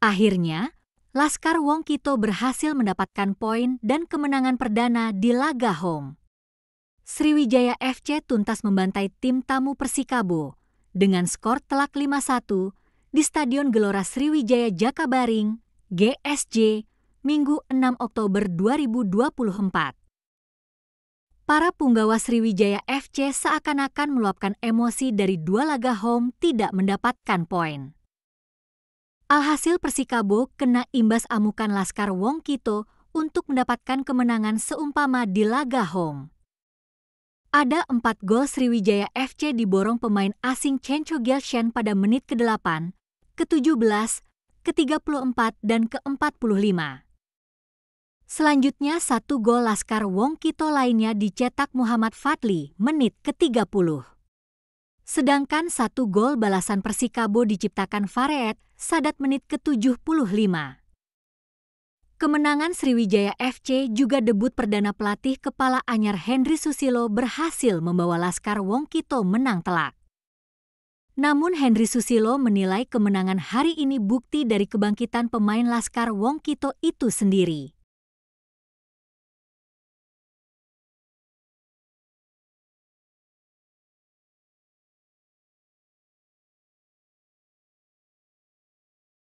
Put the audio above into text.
Akhirnya, Laskar Wong Kito berhasil mendapatkan poin dan kemenangan perdana di laga home. Sriwijaya FC tuntas membantai tim tamu Persikabo dengan skor telak 5-1 di Stadion Gelora Sriwijaya Jakabaring, GSJ, Minggu 6 Oktober 2024. Para punggawa Sriwijaya FC seakan-akan meluapkan emosi dari dua laga home tidak mendapatkan poin. Alhasil Persikabo kena imbas amukan Laskar Wong Kito untuk mendapatkan kemenangan seumpama di Laga Hong. Ada empat gol Sriwijaya FC diborong pemain asing Chen Cho Gelshen pada menit ke-8, ke-17, ke-34, dan ke-45. Selanjutnya satu gol Laskar Wong Kito lainnya dicetak Muhammad Fadli menit ke-30. Sedangkan satu gol balasan Persikabo diciptakan Fareed Sadat menit ke-75. Kemenangan Sriwijaya FC juga debut perdana pelatih kepala Anyar Henry Susilo berhasil membawa Laskar Wong Kito menang telak. Namun Henry Susilo menilai kemenangan hari ini bukti dari kebangkitan pemain Laskar Wong Kito itu sendiri.